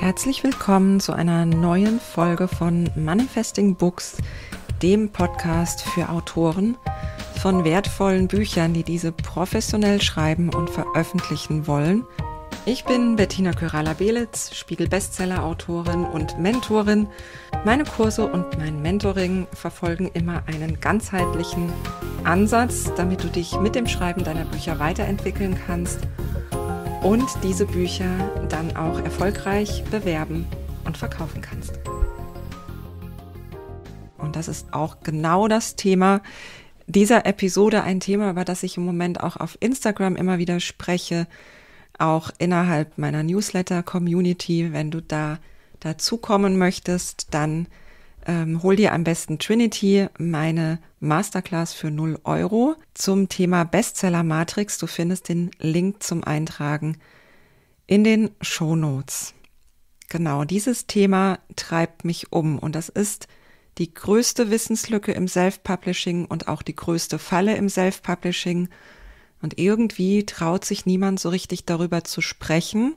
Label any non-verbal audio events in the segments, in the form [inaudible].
Herzlich willkommen zu einer neuen Folge von Manifesting Books, dem Podcast für Autoren von wertvollen Büchern, die diese professionell schreiben und veröffentlichen wollen. Ich bin Bettina Kyrala-Belitz, Spiegel-Bestseller-Autorin und Mentorin. Meine Kurse und mein Mentoring verfolgen immer einen ganzheitlichen Ansatz, damit du dich mit dem Schreiben deiner Bücher weiterentwickeln kannst und diese Bücher dann auch erfolgreich bewerben und verkaufen kannst. Und das ist auch genau das Thema dieser Episode, ein Thema, über das ich im Moment auch auf Instagram immer wieder spreche, auch innerhalb meiner Newsletter-Community. Wenn du da dazukommen möchtest, dann ähm, hol dir am besten Trinity, meine Masterclass für 0 Euro zum Thema Bestseller Matrix. Du findest den Link zum Eintragen in den Show Notes. Genau, dieses Thema treibt mich um und das ist die größte Wissenslücke im Self-Publishing und auch die größte Falle im Self-Publishing. Und irgendwie traut sich niemand so richtig darüber zu sprechen.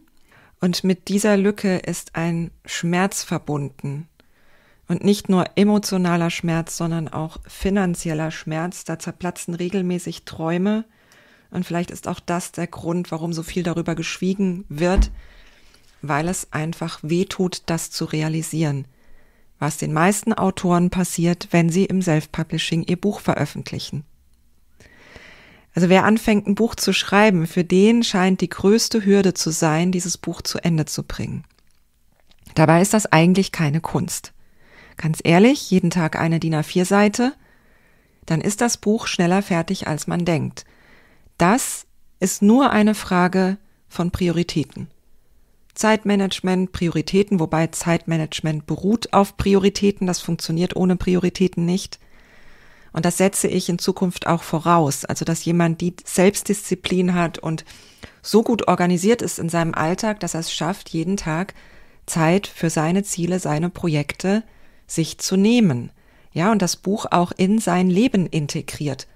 Und mit dieser Lücke ist ein Schmerz verbunden. Und nicht nur emotionaler Schmerz, sondern auch finanzieller Schmerz. Da zerplatzen regelmäßig Träume. Und vielleicht ist auch das der Grund, warum so viel darüber geschwiegen wird, weil es einfach weh tut, das zu realisieren. Was den meisten Autoren passiert, wenn sie im Self-Publishing ihr Buch veröffentlichen. Also wer anfängt, ein Buch zu schreiben, für den scheint die größte Hürde zu sein, dieses Buch zu Ende zu bringen. Dabei ist das eigentlich keine Kunst. Ganz ehrlich, jeden Tag eine DIN A4-Seite, dann ist das Buch schneller fertig, als man denkt. Das ist nur eine Frage von Prioritäten. Zeitmanagement, Prioritäten, wobei Zeitmanagement beruht auf Prioritäten, das funktioniert ohne Prioritäten nicht. Und das setze ich in Zukunft auch voraus, also dass jemand die Selbstdisziplin hat und so gut organisiert ist in seinem Alltag, dass er es schafft, jeden Tag Zeit für seine Ziele, seine Projekte sich zu nehmen. Ja, und das Buch auch in sein Leben integriert.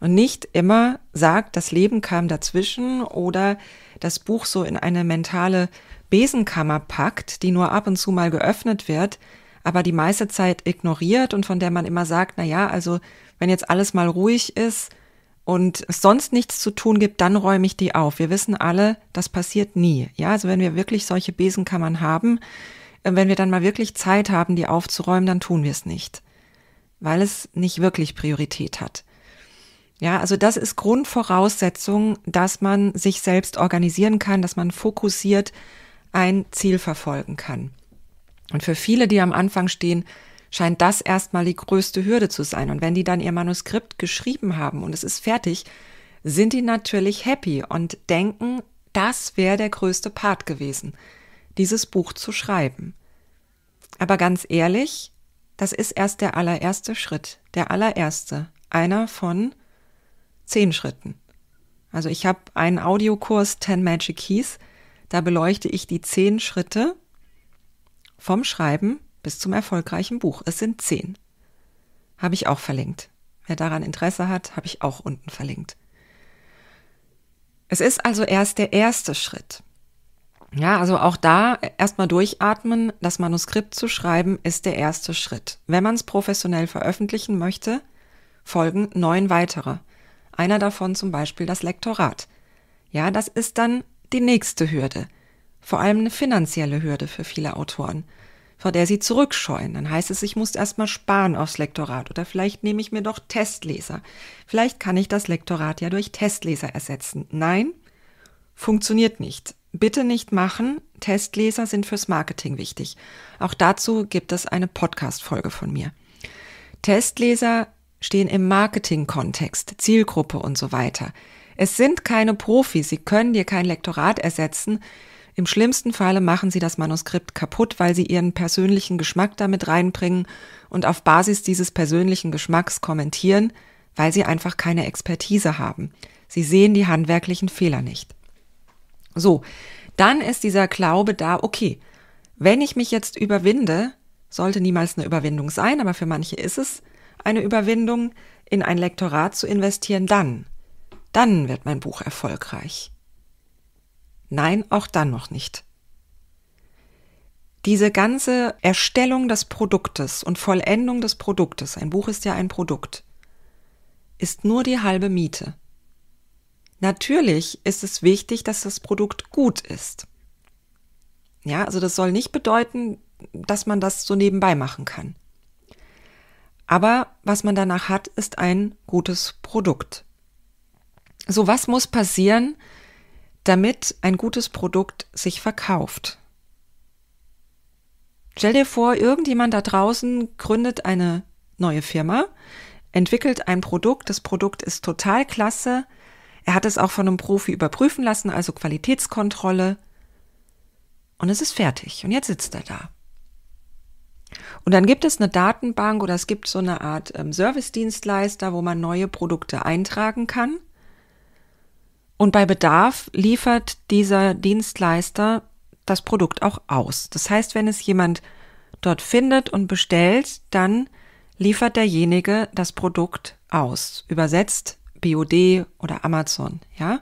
Und nicht immer sagt, das Leben kam dazwischen oder das Buch so in eine mentale Besenkammer packt, die nur ab und zu mal geöffnet wird, aber die meiste Zeit ignoriert und von der man immer sagt, na ja, also wenn jetzt alles mal ruhig ist und es sonst nichts zu tun gibt, dann räume ich die auf. Wir wissen alle, das passiert nie. Ja, also wenn wir wirklich solche Besenkammern haben, äh, wenn wir dann mal wirklich Zeit haben, die aufzuräumen, dann tun wir es nicht, weil es nicht wirklich Priorität hat. Ja, also das ist Grundvoraussetzung, dass man sich selbst organisieren kann, dass man fokussiert ein Ziel verfolgen kann. Und für viele, die am Anfang stehen, scheint das erstmal die größte Hürde zu sein. Und wenn die dann ihr Manuskript geschrieben haben und es ist fertig, sind die natürlich happy und denken, das wäre der größte Part gewesen dieses Buch zu schreiben. Aber ganz ehrlich, das ist erst der allererste Schritt, der allererste, einer von zehn Schritten. Also ich habe einen Audiokurs 10 Magic Keys, da beleuchte ich die zehn Schritte vom Schreiben bis zum erfolgreichen Buch. Es sind zehn. Habe ich auch verlinkt. Wer daran Interesse hat, habe ich auch unten verlinkt. Es ist also erst der erste Schritt. Ja, also auch da erstmal durchatmen. Das Manuskript zu schreiben ist der erste Schritt. Wenn man es professionell veröffentlichen möchte, folgen neun weitere. Einer davon zum Beispiel das Lektorat. Ja, das ist dann die nächste Hürde. Vor allem eine finanzielle Hürde für viele Autoren, vor der sie zurückscheuen. Dann heißt es, ich muss erstmal sparen aufs Lektorat oder vielleicht nehme ich mir doch Testleser. Vielleicht kann ich das Lektorat ja durch Testleser ersetzen. Nein, funktioniert nicht. Bitte nicht machen. Testleser sind fürs Marketing wichtig. Auch dazu gibt es eine Podcast-Folge von mir. Testleser stehen im Marketing-Kontext, Zielgruppe und so weiter. Es sind keine Profis. Sie können dir kein Lektorat ersetzen. Im schlimmsten Falle machen sie das Manuskript kaputt, weil sie ihren persönlichen Geschmack damit reinbringen und auf Basis dieses persönlichen Geschmacks kommentieren, weil sie einfach keine Expertise haben. Sie sehen die handwerklichen Fehler nicht. So, dann ist dieser Glaube da, okay, wenn ich mich jetzt überwinde, sollte niemals eine Überwindung sein, aber für manche ist es eine Überwindung, in ein Lektorat zu investieren, dann, dann wird mein Buch erfolgreich. Nein, auch dann noch nicht. Diese ganze Erstellung des Produktes und Vollendung des Produktes, ein Buch ist ja ein Produkt, ist nur die halbe Miete. Natürlich ist es wichtig, dass das Produkt gut ist. Ja, also das soll nicht bedeuten, dass man das so nebenbei machen kann. Aber was man danach hat, ist ein gutes Produkt. So, was muss passieren, damit ein gutes Produkt sich verkauft? Stell dir vor, irgendjemand da draußen gründet eine neue Firma, entwickelt ein Produkt, das Produkt ist total klasse, er hat es auch von einem Profi überprüfen lassen, also Qualitätskontrolle. Und es ist fertig. Und jetzt sitzt er da. Und dann gibt es eine Datenbank oder es gibt so eine Art ähm, Service-Dienstleister, wo man neue Produkte eintragen kann. Und bei Bedarf liefert dieser Dienstleister das Produkt auch aus. Das heißt, wenn es jemand dort findet und bestellt, dann liefert derjenige das Produkt aus. Übersetzt BOD oder Amazon, ja?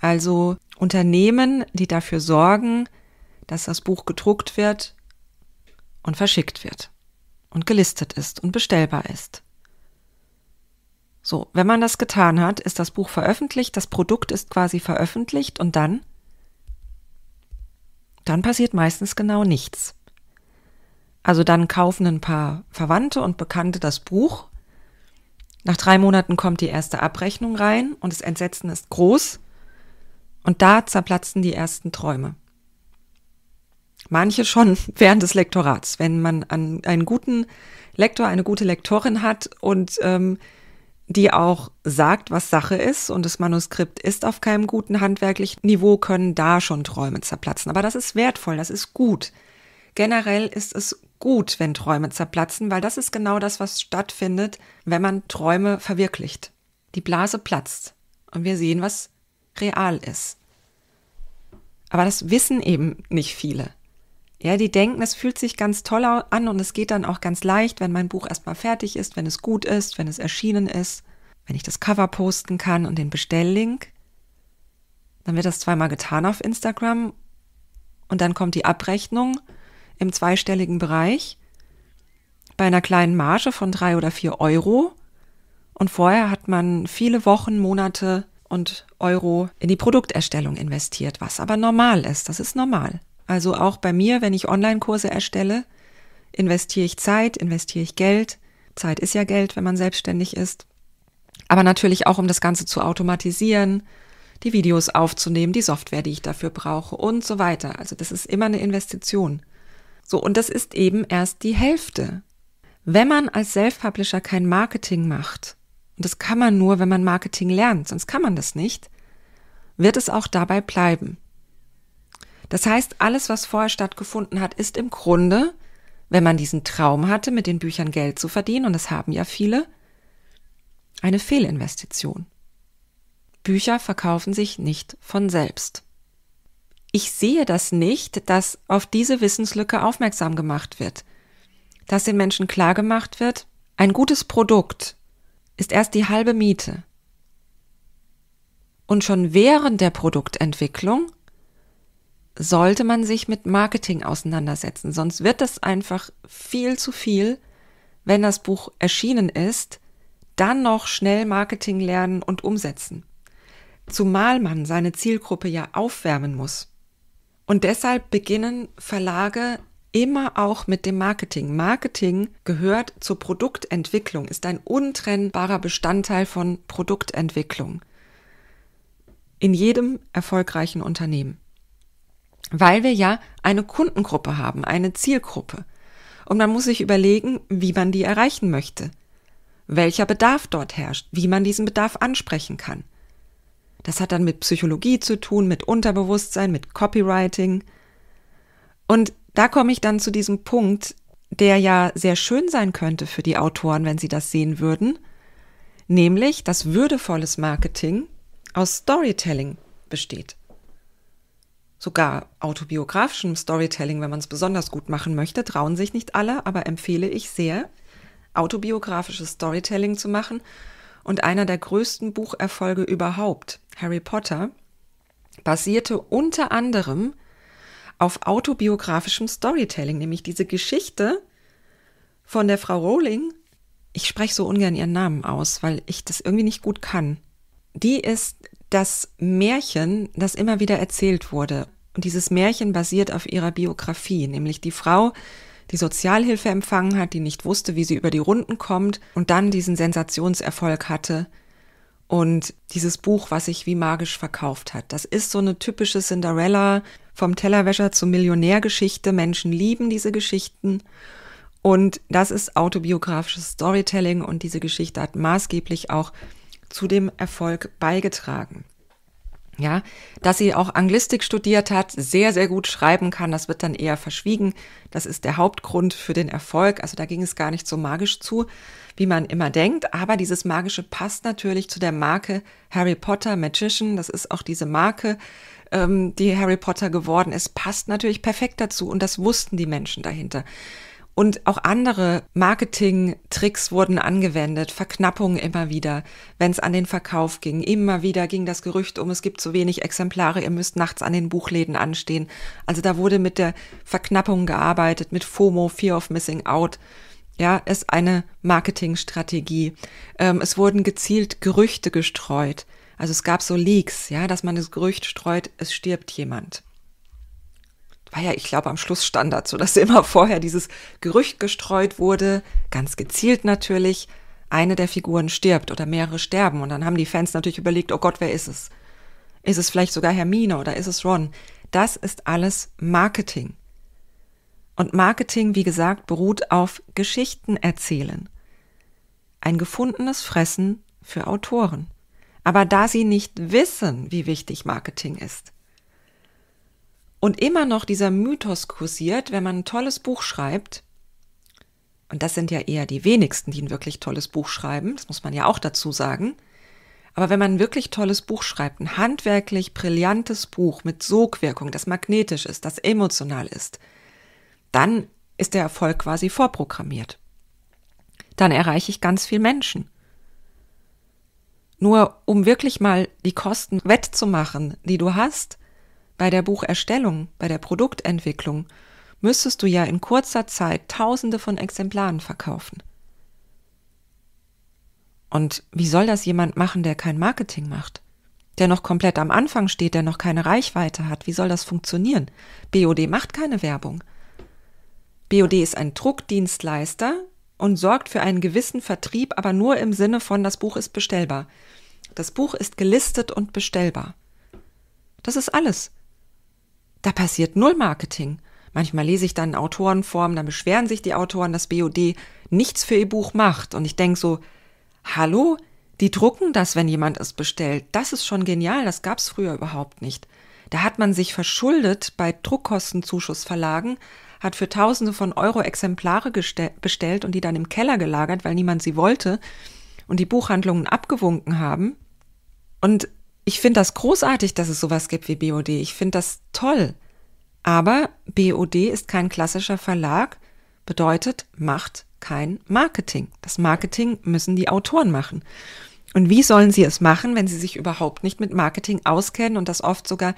Also Unternehmen, die dafür sorgen, dass das Buch gedruckt wird und verschickt wird und gelistet ist und bestellbar ist. So, wenn man das getan hat, ist das Buch veröffentlicht, das Produkt ist quasi veröffentlicht und dann? Dann passiert meistens genau nichts. Also dann kaufen ein paar Verwandte und Bekannte das Buch nach drei Monaten kommt die erste Abrechnung rein und das Entsetzen ist groß. Und da zerplatzen die ersten Träume. Manche schon [laughs] während des Lektorats. Wenn man an einen guten Lektor, eine gute Lektorin hat und ähm, die auch sagt, was Sache ist und das Manuskript ist auf keinem guten handwerklichen Niveau, können da schon Träume zerplatzen. Aber das ist wertvoll, das ist gut. Generell ist es gut, wenn Träume zerplatzen, weil das ist genau das, was stattfindet, wenn man Träume verwirklicht. Die Blase platzt und wir sehen, was real ist. Aber das wissen eben nicht viele. Ja, die denken, es fühlt sich ganz toll an und es geht dann auch ganz leicht, wenn mein Buch erstmal fertig ist, wenn es gut ist, wenn es erschienen ist, wenn ich das Cover posten kann und den Bestelllink. Dann wird das zweimal getan auf Instagram und dann kommt die Abrechnung im zweistelligen Bereich bei einer kleinen Marge von drei oder vier Euro. Und vorher hat man viele Wochen, Monate und Euro in die Produkterstellung investiert, was aber normal ist. Das ist normal. Also auch bei mir, wenn ich Online-Kurse erstelle, investiere ich Zeit, investiere ich Geld. Zeit ist ja Geld, wenn man selbstständig ist. Aber natürlich auch, um das Ganze zu automatisieren, die Videos aufzunehmen, die Software, die ich dafür brauche und so weiter. Also das ist immer eine Investition. So, und das ist eben erst die Hälfte. Wenn man als Self-Publisher kein Marketing macht, und das kann man nur, wenn man Marketing lernt, sonst kann man das nicht, wird es auch dabei bleiben. Das heißt, alles, was vorher stattgefunden hat, ist im Grunde, wenn man diesen Traum hatte, mit den Büchern Geld zu verdienen, und das haben ja viele, eine Fehlinvestition. Bücher verkaufen sich nicht von selbst ich sehe das nicht, dass auf diese Wissenslücke aufmerksam gemacht wird. Dass den Menschen klar gemacht wird, ein gutes Produkt ist erst die halbe Miete. Und schon während der Produktentwicklung sollte man sich mit Marketing auseinandersetzen, sonst wird das einfach viel zu viel, wenn das Buch erschienen ist, dann noch schnell Marketing lernen und umsetzen. Zumal man seine Zielgruppe ja aufwärmen muss. Und deshalb beginnen Verlage immer auch mit dem Marketing. Marketing gehört zur Produktentwicklung, ist ein untrennbarer Bestandteil von Produktentwicklung. In jedem erfolgreichen Unternehmen. Weil wir ja eine Kundengruppe haben, eine Zielgruppe. Und man muss sich überlegen, wie man die erreichen möchte, welcher Bedarf dort herrscht, wie man diesen Bedarf ansprechen kann. Das hat dann mit Psychologie zu tun, mit Unterbewusstsein, mit Copywriting. Und da komme ich dann zu diesem Punkt, der ja sehr schön sein könnte für die Autoren, wenn sie das sehen würden, nämlich dass würdevolles Marketing aus Storytelling besteht. Sogar autobiografischem Storytelling, wenn man es besonders gut machen möchte, trauen sich nicht alle, aber empfehle ich sehr, autobiografisches Storytelling zu machen und einer der größten Bucherfolge überhaupt, Harry Potter, basierte unter anderem auf autobiografischem Storytelling, nämlich diese Geschichte von der Frau Rowling. Ich spreche so ungern ihren Namen aus, weil ich das irgendwie nicht gut kann. Die ist das Märchen, das immer wieder erzählt wurde. Und dieses Märchen basiert auf ihrer Biografie, nämlich die Frau, die Sozialhilfe empfangen hat, die nicht wusste, wie sie über die Runden kommt und dann diesen Sensationserfolg hatte. Und dieses Buch, was sich wie magisch verkauft hat, das ist so eine typische Cinderella vom Tellerwäscher zur Millionärgeschichte. Menschen lieben diese Geschichten. Und das ist autobiografisches Storytelling und diese Geschichte hat maßgeblich auch zu dem Erfolg beigetragen ja, dass sie auch Anglistik studiert hat, sehr, sehr gut schreiben kann, das wird dann eher verschwiegen. Das ist der Hauptgrund für den Erfolg. Also da ging es gar nicht so magisch zu, wie man immer denkt. Aber dieses Magische passt natürlich zu der Marke Harry Potter Magician. Das ist auch diese Marke, ähm, die Harry Potter geworden ist, passt natürlich perfekt dazu. Und das wussten die Menschen dahinter. Und auch andere Marketing-Tricks wurden angewendet, Verknappungen immer wieder, wenn es an den Verkauf ging. Immer wieder ging das Gerücht um, es gibt zu wenig Exemplare, ihr müsst nachts an den Buchläden anstehen. Also da wurde mit der Verknappung gearbeitet, mit FOMO, Fear of Missing Out. Ja, ist eine Marketingstrategie. Ähm, es wurden gezielt Gerüchte gestreut. Also es gab so Leaks, ja, dass man das Gerücht streut, es stirbt jemand war ja, ich glaube, am Schluss Standard, so dass immer vorher dieses Gerücht gestreut wurde, ganz gezielt natürlich, eine der Figuren stirbt oder mehrere sterben. Und dann haben die Fans natürlich überlegt, oh Gott, wer ist es? Ist es vielleicht sogar Hermine oder ist es Ron? Das ist alles Marketing. Und Marketing, wie gesagt, beruht auf Geschichten erzählen. Ein gefundenes Fressen für Autoren. Aber da sie nicht wissen, wie wichtig Marketing ist, und immer noch dieser Mythos kursiert, wenn man ein tolles Buch schreibt, und das sind ja eher die wenigsten, die ein wirklich tolles Buch schreiben, das muss man ja auch dazu sagen, aber wenn man ein wirklich tolles Buch schreibt, ein handwerklich brillantes Buch mit Sogwirkung, das magnetisch ist, das emotional ist, dann ist der Erfolg quasi vorprogrammiert. Dann erreiche ich ganz viel Menschen. Nur um wirklich mal die Kosten wettzumachen, die du hast, bei der Bucherstellung, bei der Produktentwicklung müsstest du ja in kurzer Zeit Tausende von Exemplaren verkaufen. Und wie soll das jemand machen, der kein Marketing macht? Der noch komplett am Anfang steht, der noch keine Reichweite hat. Wie soll das funktionieren? BOD macht keine Werbung. BOD ist ein Druckdienstleister und sorgt für einen gewissen Vertrieb, aber nur im Sinne von das Buch ist bestellbar. Das Buch ist gelistet und bestellbar. Das ist alles. Da passiert null Marketing. Manchmal lese ich dann Autorenformen, dann beschweren sich die Autoren, dass BOD nichts für ihr Buch macht. Und ich denke so, hallo, die drucken das, wenn jemand es bestellt. Das ist schon genial, das gab's früher überhaupt nicht. Da hat man sich verschuldet bei Druckkostenzuschussverlagen, hat für Tausende von Euro Exemplare bestellt und die dann im Keller gelagert, weil niemand sie wollte und die Buchhandlungen abgewunken haben. Und ich finde das großartig, dass es sowas gibt wie BOD. Ich finde das toll. Aber BOD ist kein klassischer Verlag, bedeutet, macht kein Marketing. Das Marketing müssen die Autoren machen. Und wie sollen sie es machen, wenn sie sich überhaupt nicht mit Marketing auskennen und das oft sogar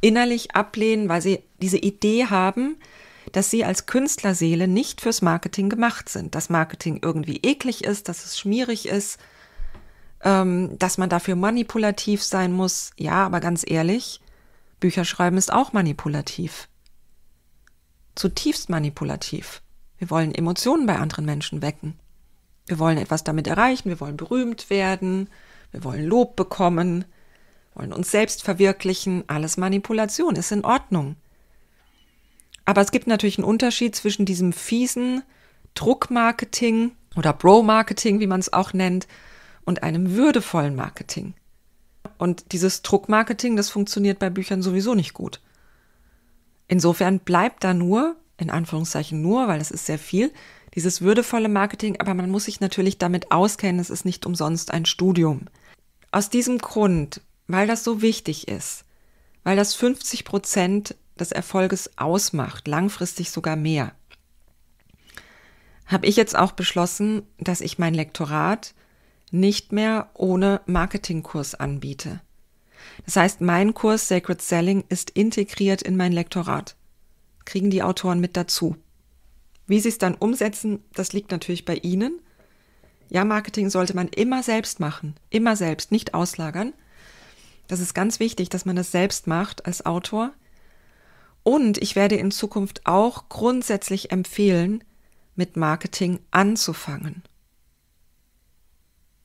innerlich ablehnen, weil sie diese Idee haben, dass sie als Künstlerseele nicht fürs Marketing gemacht sind, dass Marketing irgendwie eklig ist, dass es schmierig ist, ähm, dass man dafür manipulativ sein muss. Ja, aber ganz ehrlich, Bücher schreiben ist auch manipulativ. Zutiefst manipulativ. Wir wollen Emotionen bei anderen Menschen wecken. Wir wollen etwas damit erreichen, wir wollen berühmt werden, wir wollen Lob bekommen, wollen uns selbst verwirklichen. Alles Manipulation ist in Ordnung. Aber es gibt natürlich einen Unterschied zwischen diesem fiesen Druckmarketing oder Bro-Marketing, wie man es auch nennt, und einem würdevollen Marketing. Und dieses Druckmarketing, das funktioniert bei Büchern sowieso nicht gut. Insofern bleibt da nur, in Anführungszeichen nur, weil es ist sehr viel, dieses würdevolle Marketing, aber man muss sich natürlich damit auskennen, es ist nicht umsonst ein Studium. Aus diesem Grund, weil das so wichtig ist, weil das 50 Prozent des Erfolges ausmacht, langfristig sogar mehr, habe ich jetzt auch beschlossen, dass ich mein Lektorat nicht mehr ohne Marketingkurs anbiete. Das heißt, mein Kurs Sacred Selling ist integriert in mein Lektorat. Kriegen die Autoren mit dazu. Wie sie es dann umsetzen, das liegt natürlich bei ihnen. Ja, Marketing sollte man immer selbst machen, immer selbst, nicht auslagern. Das ist ganz wichtig, dass man das selbst macht als Autor. Und ich werde in Zukunft auch grundsätzlich empfehlen, mit Marketing anzufangen.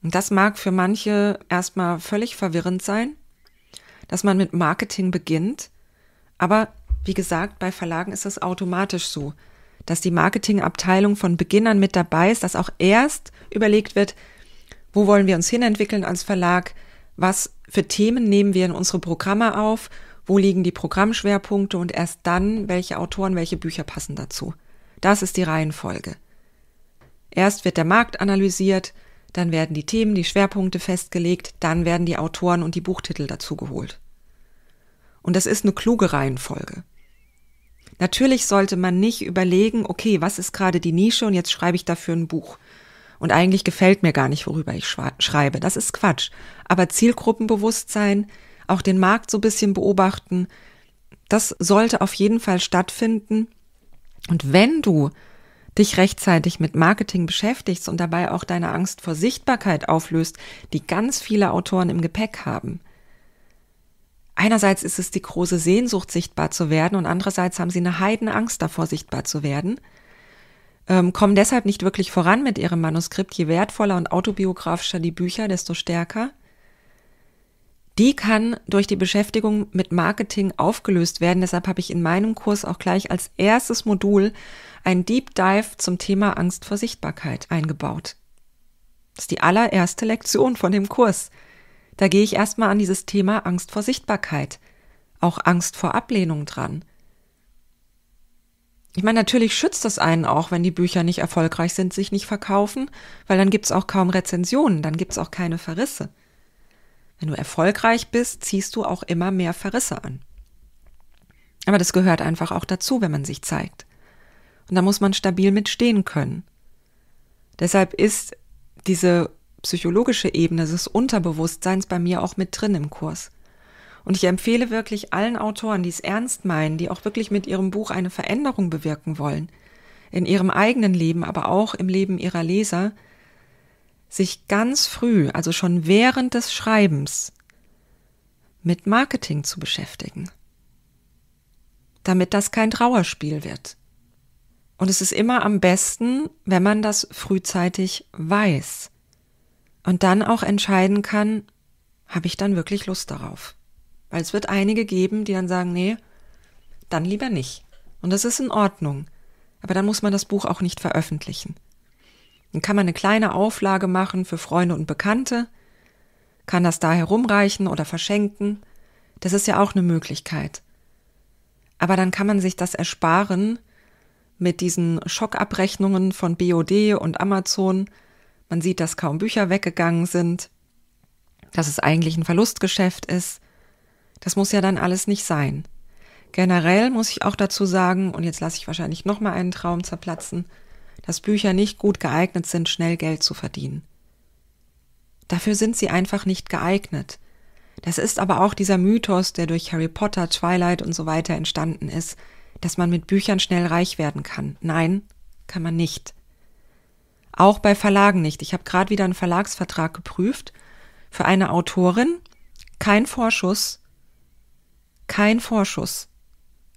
Und das mag für manche erstmal völlig verwirrend sein, dass man mit Marketing beginnt. Aber wie gesagt, bei Verlagen ist es automatisch so, dass die Marketingabteilung von Beginn an mit dabei ist, dass auch erst überlegt wird, wo wollen wir uns hinentwickeln als Verlag, was für Themen nehmen wir in unsere Programme auf, wo liegen die Programmschwerpunkte und erst dann, welche Autoren, welche Bücher passen dazu. Das ist die Reihenfolge. Erst wird der Markt analysiert, dann werden die Themen, die Schwerpunkte festgelegt, dann werden die Autoren und die Buchtitel dazugeholt. Und das ist eine kluge Reihenfolge. Natürlich sollte man nicht überlegen, okay, was ist gerade die Nische und jetzt schreibe ich dafür ein Buch. Und eigentlich gefällt mir gar nicht, worüber ich schreibe. Das ist Quatsch. Aber Zielgruppenbewusstsein, auch den Markt so ein bisschen beobachten, das sollte auf jeden Fall stattfinden. Und wenn du dich rechtzeitig mit Marketing beschäftigst und dabei auch deine Angst vor Sichtbarkeit auflöst, die ganz viele Autoren im Gepäck haben. Einerseits ist es die große Sehnsucht, sichtbar zu werden, und andererseits haben sie eine Heidenangst davor, sichtbar zu werden, ähm, kommen deshalb nicht wirklich voran mit ihrem Manuskript. Je wertvoller und autobiografischer die Bücher, desto stärker die kann durch die Beschäftigung mit Marketing aufgelöst werden. Deshalb habe ich in meinem Kurs auch gleich als erstes Modul ein Deep Dive zum Thema Angst vor Sichtbarkeit eingebaut. Das ist die allererste Lektion von dem Kurs. Da gehe ich erstmal an dieses Thema Angst vor Sichtbarkeit, auch Angst vor Ablehnung dran. Ich meine, natürlich schützt das einen auch, wenn die Bücher nicht erfolgreich sind, sich nicht verkaufen, weil dann gibt es auch kaum Rezensionen, dann gibt es auch keine Verrisse. Wenn du erfolgreich bist, ziehst du auch immer mehr Verrisse an. Aber das gehört einfach auch dazu, wenn man sich zeigt. Und da muss man stabil mitstehen können. Deshalb ist diese psychologische Ebene des Unterbewusstseins bei mir auch mit drin im Kurs. Und ich empfehle wirklich allen Autoren, die es ernst meinen, die auch wirklich mit ihrem Buch eine Veränderung bewirken wollen, in ihrem eigenen Leben, aber auch im Leben ihrer Leser, sich ganz früh, also schon während des Schreibens, mit Marketing zu beschäftigen, damit das kein Trauerspiel wird. Und es ist immer am besten, wenn man das frühzeitig weiß und dann auch entscheiden kann, habe ich dann wirklich Lust darauf. Weil es wird einige geben, die dann sagen, nee, dann lieber nicht. Und das ist in Ordnung. Aber dann muss man das Buch auch nicht veröffentlichen. Dann kann man eine kleine Auflage machen für Freunde und Bekannte, kann das da herumreichen oder verschenken. Das ist ja auch eine Möglichkeit. Aber dann kann man sich das ersparen mit diesen Schockabrechnungen von BOD und Amazon. Man sieht, dass kaum Bücher weggegangen sind, dass es eigentlich ein Verlustgeschäft ist. Das muss ja dann alles nicht sein. Generell muss ich auch dazu sagen, und jetzt lasse ich wahrscheinlich nochmal einen Traum zerplatzen, dass Bücher nicht gut geeignet sind, schnell Geld zu verdienen. Dafür sind sie einfach nicht geeignet. Das ist aber auch dieser Mythos, der durch Harry Potter, Twilight und so weiter entstanden ist, dass man mit Büchern schnell reich werden kann. Nein, kann man nicht. Auch bei Verlagen nicht. Ich habe gerade wieder einen Verlagsvertrag geprüft für eine Autorin. Kein Vorschuss. Kein Vorschuss.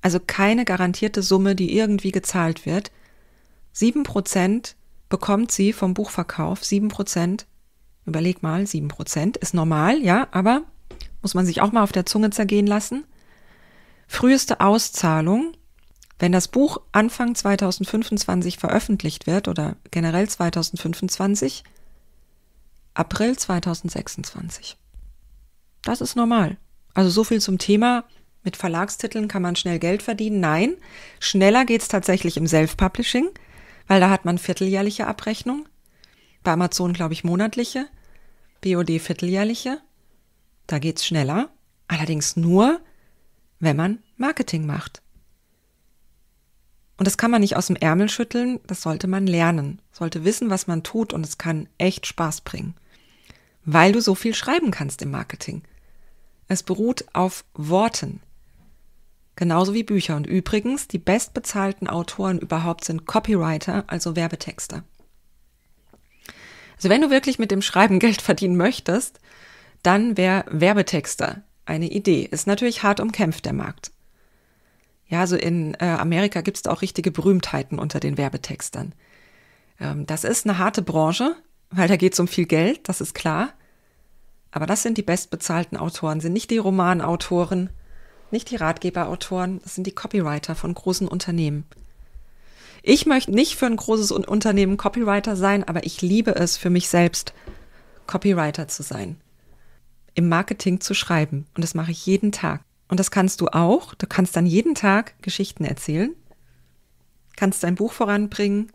Also keine garantierte Summe, die irgendwie gezahlt wird. Sieben Prozent bekommt sie vom Buchverkauf. Sieben Prozent, überleg mal, sieben Prozent ist normal, ja, aber muss man sich auch mal auf der Zunge zergehen lassen. Früheste Auszahlung, wenn das Buch Anfang 2025 veröffentlicht wird oder generell 2025, April 2026. Das ist normal. Also so viel zum Thema, mit Verlagstiteln kann man schnell Geld verdienen. Nein, schneller geht's tatsächlich im Self-Publishing weil da hat man vierteljährliche Abrechnung. Bei Amazon glaube ich monatliche, BOD vierteljährliche. Da geht es schneller, allerdings nur, wenn man Marketing macht. Und das kann man nicht aus dem Ärmel schütteln, das sollte man lernen, sollte wissen, was man tut und es kann echt Spaß bringen, weil du so viel schreiben kannst im Marketing. Es beruht auf Worten genauso wie Bücher. Und übrigens, die bestbezahlten Autoren überhaupt sind Copywriter, also Werbetexter. Also wenn du wirklich mit dem Schreiben Geld verdienen möchtest, dann wäre Werbetexter eine Idee. Ist natürlich hart umkämpft der Markt. Ja, also in äh, Amerika gibt es auch richtige Berühmtheiten unter den Werbetextern. Ähm, das ist eine harte Branche, weil da geht es um viel Geld, das ist klar. Aber das sind die bestbezahlten Autoren, sind nicht die Romanautoren, nicht die Ratgeberautoren, das sind die Copywriter von großen Unternehmen. Ich möchte nicht für ein großes Unternehmen Copywriter sein, aber ich liebe es für mich selbst, Copywriter zu sein. Im Marketing zu schreiben. Und das mache ich jeden Tag. Und das kannst du auch. Du kannst dann jeden Tag Geschichten erzählen, kannst dein Buch voranbringen.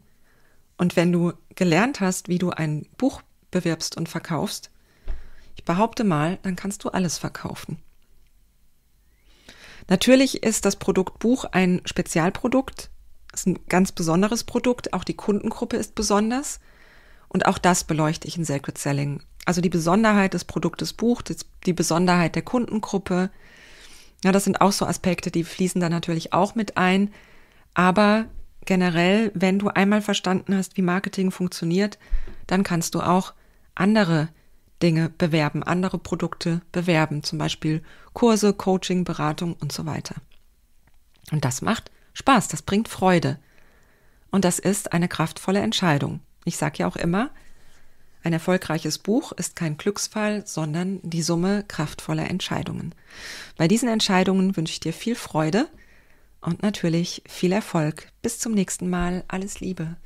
Und wenn du gelernt hast, wie du ein Buch bewirbst und verkaufst, ich behaupte mal, dann kannst du alles verkaufen. Natürlich ist das Produkt Buch ein Spezialprodukt, ist ein ganz besonderes Produkt, auch die Kundengruppe ist besonders und auch das beleuchte ich in Sacred Selling. Also die Besonderheit des Produktes Buch, die Besonderheit der Kundengruppe, ja, das sind auch so Aspekte, die fließen da natürlich auch mit ein, aber generell, wenn du einmal verstanden hast, wie Marketing funktioniert, dann kannst du auch andere Dinge bewerben, andere Produkte bewerben, zum Beispiel Kurse, Coaching, Beratung und so weiter. Und das macht Spaß, das bringt Freude. Und das ist eine kraftvolle Entscheidung. Ich sage ja auch immer, ein erfolgreiches Buch ist kein Glücksfall, sondern die Summe kraftvoller Entscheidungen. Bei diesen Entscheidungen wünsche ich dir viel Freude und natürlich viel Erfolg. Bis zum nächsten Mal. Alles Liebe.